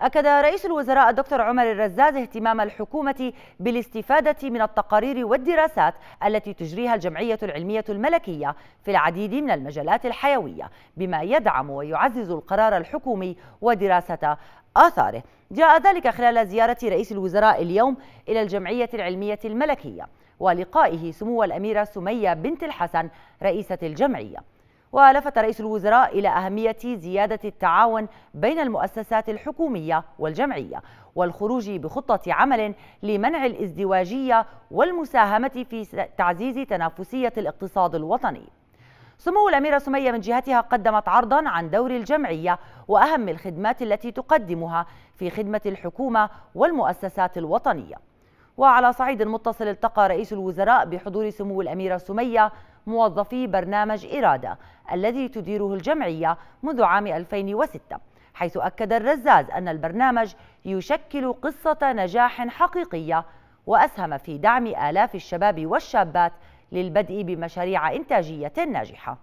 أكد رئيس الوزراء الدكتور عمر الرزاز اهتمام الحكومة بالاستفادة من التقارير والدراسات التي تجريها الجمعية العلمية الملكية في العديد من المجالات الحيوية بما يدعم ويعزز القرار الحكومي ودراسة آثاره جاء ذلك خلال زيارة رئيس الوزراء اليوم إلى الجمعية العلمية الملكية ولقائه سمو الأميرة سمية بنت الحسن رئيسة الجمعية ولفت رئيس الوزراء إلى أهمية زيادة التعاون بين المؤسسات الحكومية والجمعية والخروج بخطة عمل لمنع الازدواجية والمساهمة في تعزيز تنافسية الاقتصاد الوطني سمو الأميرة سمية من جهتها قدمت عرضا عن دور الجمعية وأهم الخدمات التي تقدمها في خدمة الحكومة والمؤسسات الوطنية وعلى صعيد متصل التقى رئيس الوزراء بحضور سمو الأميرة سمية موظفي برنامج إرادة الذي تديره الجمعية منذ عام 2006 حيث أكد الرزاز أن البرنامج يشكل قصة نجاح حقيقية وأسهم في دعم آلاف الشباب والشابات للبدء بمشاريع إنتاجية ناجحة